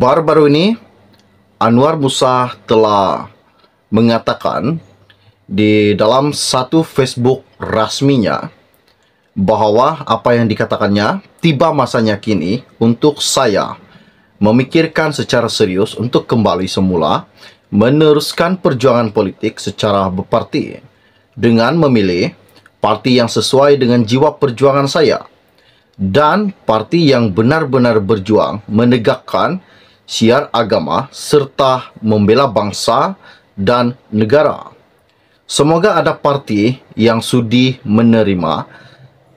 Baru-baru ini Anwar Musa telah mengatakan di dalam satu Facebook rasminya bahwa apa yang dikatakannya tiba masanya kini untuk saya memikirkan secara serius untuk kembali semula meneruskan perjuangan politik secara berparti dengan memilih parti yang sesuai dengan jiwa perjuangan saya dan parti yang benar-benar berjuang menegakkan siar agama, serta membela bangsa dan negara. Semoga ada parti yang sudi menerima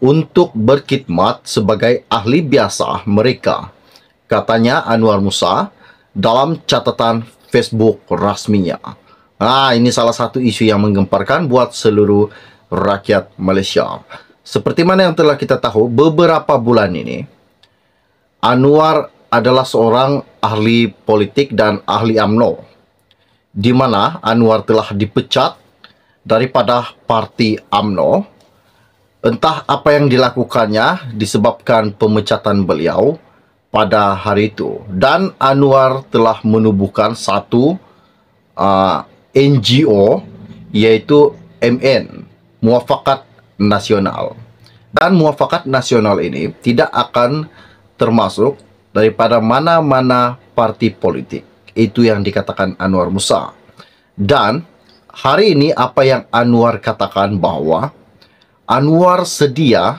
untuk berkhidmat sebagai ahli biasa mereka, katanya Anwar Musa dalam catatan Facebook rasminya. Nah, ini salah satu isu yang menggemparkan buat seluruh rakyat Malaysia. Seperti mana yang telah kita tahu, beberapa bulan ini Anwar adalah seorang ahli politik dan ahli AMNO, di mana Anwar telah dipecat daripada parti AMNO. Entah apa yang dilakukannya disebabkan pemecatan beliau pada hari itu. Dan Anwar telah menubuhkan satu uh, NGO yaitu MN, Muafakat Nasional. Dan Muafakat Nasional ini tidak akan termasuk daripada mana-mana parti politik. Itu yang dikatakan Anwar Musa. Dan hari ini apa yang Anwar katakan bahwa Anwar sedia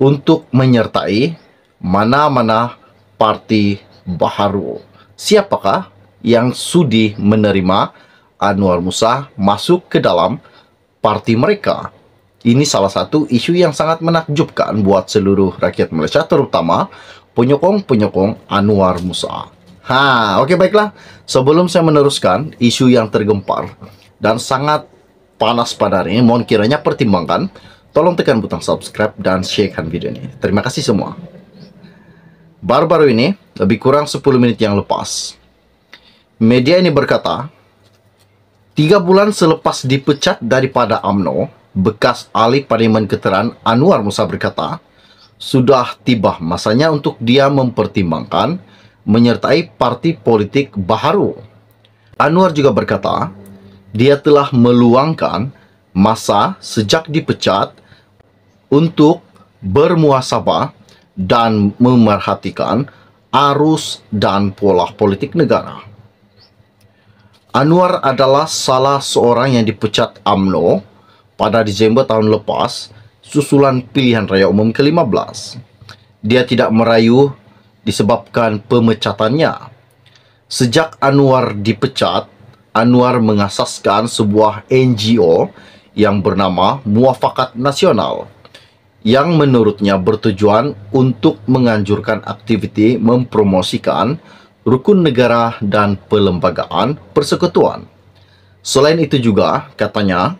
untuk menyertai mana-mana parti baharu. Siapakah yang sudi menerima Anwar Musa masuk ke dalam parti mereka? Ini salah satu isu yang sangat menakjubkan buat seluruh rakyat Malaysia, terutama penyokong-penyokong Anwar Musa. Ha, oke okay, baiklah. Sebelum saya meneruskan isu yang tergempar dan sangat panas pada hari ini, mohon kiranya pertimbangkan tolong tekan butang subscribe dan sharekan video ini. Terima kasih semua. Baru-baru ini, lebih kurang 10 menit yang lepas, media ini berkata, tiga bulan selepas dipecat daripada AMNO, bekas ahli parlimen keteran Anwar Musa berkata, sudah tiba masanya untuk dia mempertimbangkan menyertai parti politik baharu. Anwar juga berkata, dia telah meluangkan masa sejak dipecat untuk bermuasabah dan memerhatikan arus dan pola politik negara. Anwar adalah salah seorang yang dipecat AMNO pada Desember tahun lepas susulan pilihan raya umum ke-15. Dia tidak merayu disebabkan pemecatannya. Sejak Anwar dipecat, Anwar mengasaskan sebuah NGO yang bernama Muafakat Nasional yang menurutnya bertujuan untuk menganjurkan aktiviti mempromosikan rukun negara dan pelembagaan persekutuan. Selain itu juga, katanya,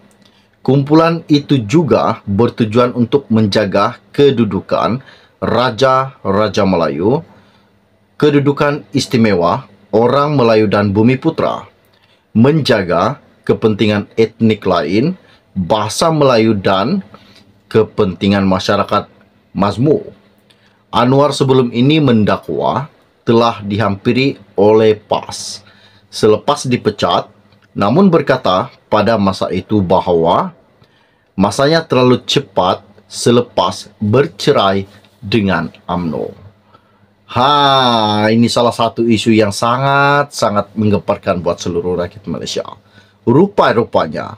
Kumpulan itu juga bertujuan untuk menjaga kedudukan raja-raja Melayu, kedudukan istimewa orang Melayu dan Bumi Putra, menjaga kepentingan etnik lain, bahasa Melayu dan kepentingan masyarakat mazmu. Anwar sebelum ini mendakwa telah dihampiri oleh PAS selepas dipecat, namun berkata pada masa itu bahwa masanya terlalu cepat selepas bercerai dengan AMNO. Ha, ini salah satu isu yang sangat-sangat menggemparkan buat seluruh rakyat Malaysia. Rupa-rupanya,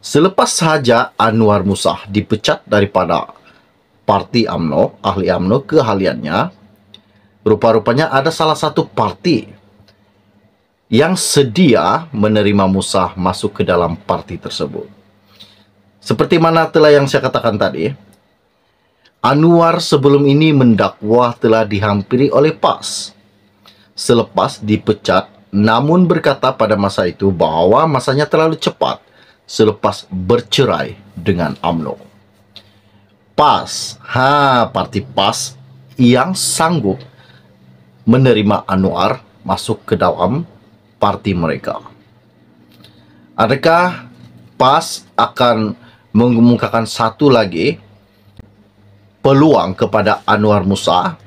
selepas saja Anwar Musah dipecat daripada parti AMNO, ahli AMNO kehaliannya, rupa-rupanya ada salah satu parti yang sedia menerima Musah masuk ke dalam parti tersebut. Seperti mana telah yang saya katakan tadi, Anwar sebelum ini mendakwa telah dihampiri oleh PAS. Selepas dipecat, namun berkata pada masa itu bahwa masanya terlalu cepat selepas bercerai dengan AMNO. PAS, ha, parti PAS yang sanggup menerima Anwar masuk ke dalam parti mereka. Adakah PAS akan mengemukakan satu lagi peluang kepada Anwar Musa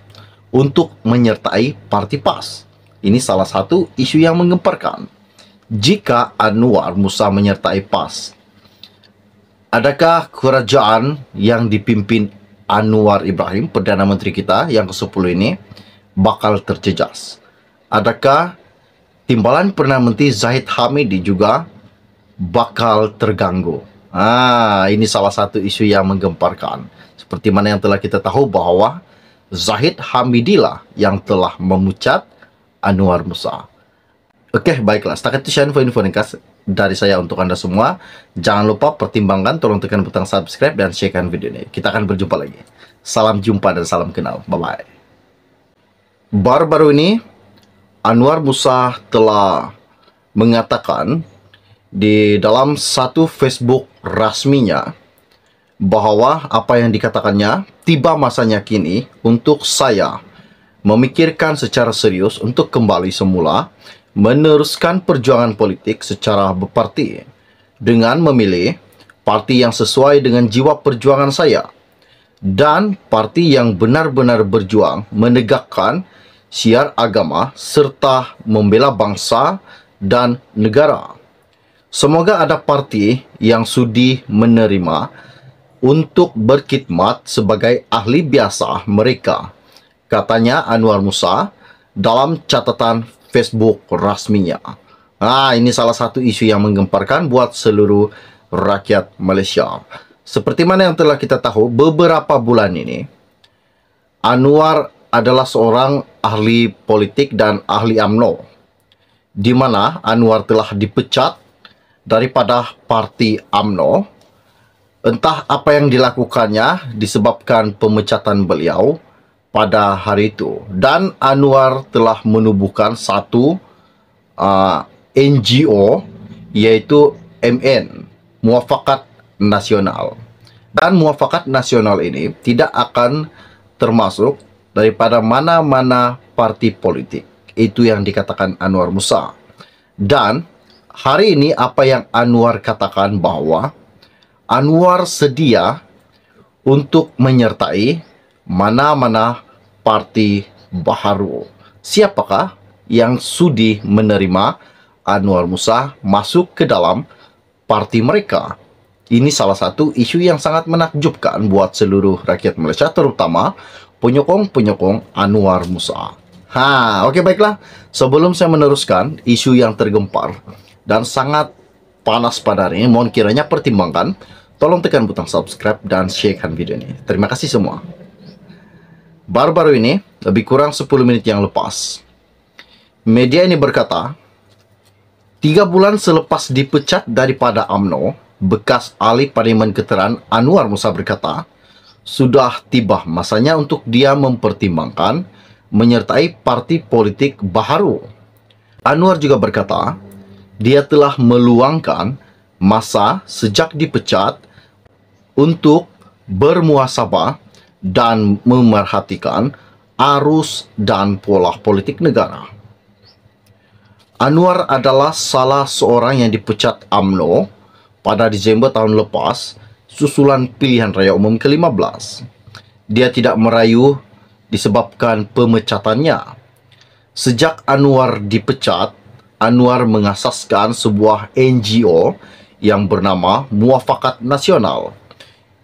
untuk menyertai Parti PAS. Ini salah satu isu yang menggemparkan. Jika Anwar Musa menyertai PAS, adakah kerajaan yang dipimpin Anwar Ibrahim, Perdana Menteri kita yang ke-10 ini, bakal terjejas? Adakah timbalan Perdana Menteri Zahid Hamidi juga bakal terganggu? Ah, ini salah satu isu yang menggemparkan. Seperti mana yang telah kita tahu bahwa Zahid Hamidillah yang telah memucat Anwar Musa. Oke, baiklah. Setakat itu saya info-info ringkas dari saya untuk Anda semua. Jangan lupa pertimbangkan, tolong tekan butang subscribe dan sharekan video ini. Kita akan berjumpa lagi. Salam jumpa dan salam kenal. Bye-bye. Baru-baru ini, Anwar Musa telah mengatakan di dalam satu Facebook rasminya bahwa apa yang dikatakannya tiba masanya kini untuk saya memikirkan secara serius untuk kembali semula meneruskan perjuangan politik secara berparti dengan memilih parti yang sesuai dengan jiwa perjuangan saya dan parti yang benar-benar berjuang menegakkan siar agama serta membela bangsa dan negara. Semoga ada parti yang sudi menerima untuk berkhidmat sebagai ahli biasa mereka, katanya Anwar Musa dalam catatan Facebook rasminya. Nah, ini salah satu isu yang menggemparkan buat seluruh rakyat Malaysia. Seperti mana yang telah kita tahu, beberapa bulan ini, Anwar adalah seorang ahli politik dan ahli AMNO, di mana Anwar telah dipecat daripada parti AMNO. Entah apa yang dilakukannya disebabkan pemecatan beliau pada hari itu. Dan Anwar telah menubuhkan satu uh, NGO yaitu MN, Muafakat Nasional. Dan Muafakat Nasional ini tidak akan termasuk daripada mana-mana parti politik. Itu yang dikatakan Anwar Musa. Dan hari ini apa yang Anwar katakan bahwa Anwar sedia untuk menyertai mana-mana parti baharu. Siapakah yang sudi menerima Anwar Musa masuk ke dalam parti mereka? Ini salah satu isu yang sangat menakjubkan buat seluruh rakyat Malaysia, terutama penyokong-penyokong Anwar Musa. Ha, oke okay, baiklah. Sebelum saya meneruskan isu yang tergempar, dan sangat panas pada hari ini, mohon kiranya pertimbangkan. Tolong tekan butang subscribe dan sharekan video ini. Terima kasih semua. Baru-baru ini, lebih kurang 10 menit yang lepas, media ini berkata, tiga bulan selepas dipecat daripada AMNO, bekas ahli parlimen Keteran Anwar Musa berkata, sudah tiba masanya untuk dia mempertimbangkan menyertai parti politik baharu Anwar juga berkata, dia telah meluangkan masa sejak dipecat untuk bermuasabah dan memerhatikan arus dan pola politik negara. Anwar adalah salah seorang yang dipecat AMNO pada Desember tahun lepas susulan pilihan raya umum ke-15. Dia tidak merayu disebabkan pemecatannya. Sejak Anwar dipecat, Anwar mengasaskan sebuah NGO yang bernama Muafakat Nasional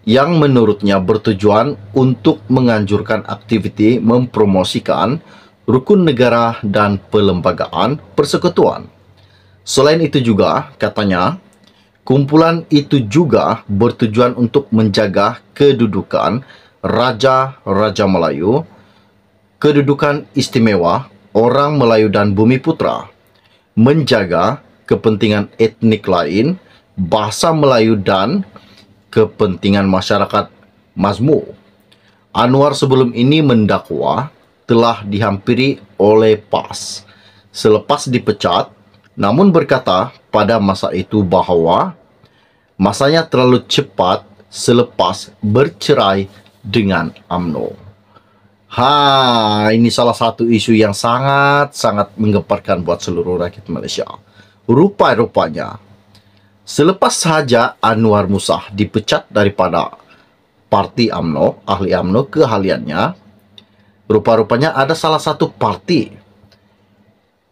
yang menurutnya bertujuan untuk menganjurkan aktiviti mempromosikan rukun negara dan pelembagaan persekutuan. Selain itu juga, katanya, kumpulan itu juga bertujuan untuk menjaga kedudukan Raja-Raja Melayu, kedudukan istimewa orang Melayu dan Bumi Putra, menjaga kepentingan etnik lain, bahasa Melayu dan kepentingan masyarakat Mazmur. Anwar sebelum ini mendakwa telah dihampiri oleh PAS selepas dipecat namun berkata pada masa itu bahwa masanya terlalu cepat selepas bercerai dengan AMNO. Ha, ini salah satu isu yang sangat-sangat menggemparkan buat seluruh rakyat Malaysia. Rupa-rupanya, selepas saja Anwar Musah dipecat daripada parti AMNO, ahli AMNO kehaliannya, rupa-rupanya ada salah satu parti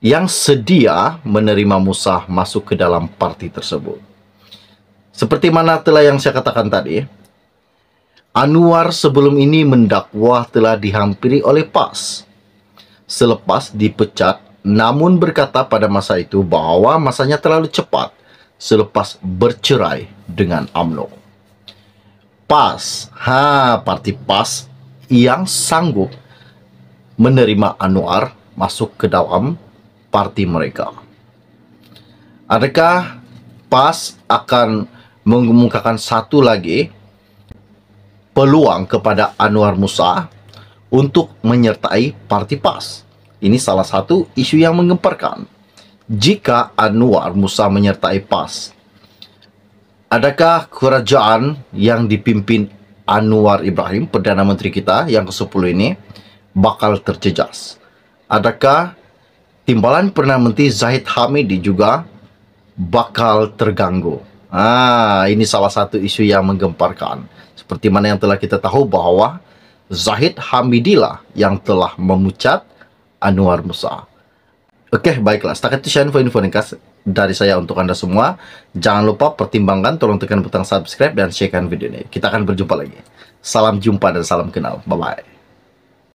yang sedia menerima Musah masuk ke dalam parti tersebut. Seperti mana telah yang saya katakan tadi, Anwar sebelum ini mendakwa telah dihampiri oleh PAS selepas dipecat namun berkata pada masa itu bahwa masanya terlalu cepat selepas bercerai dengan AMNO. PAS, ha parti PAS yang sanggup menerima Anwar masuk ke dalam parti mereka. Adakah PAS akan mengemukakan satu lagi peluang kepada Anwar Musa untuk menyertai Parti PAS. Ini salah satu isu yang menggemparkan. Jika Anwar Musa menyertai PAS, adakah kerajaan yang dipimpin Anwar Ibrahim, Perdana Menteri kita yang ke-10 ini, bakal terjejas? Adakah timbalan Perdana Menteri Zahid Hamidi juga bakal terganggu? Ah, ini salah satu isu yang menggemparkan. Seperti mana yang telah kita tahu bahwa Zahid Hamidillah yang telah memucat Anwar Musa. Oke, baiklah. Setakat itu saya info-info ringkas dari saya untuk Anda semua. Jangan lupa pertimbangkan, tolong tekan butang subscribe dan sharekan video ini. Kita akan berjumpa lagi. Salam jumpa dan salam kenal. Bye-bye.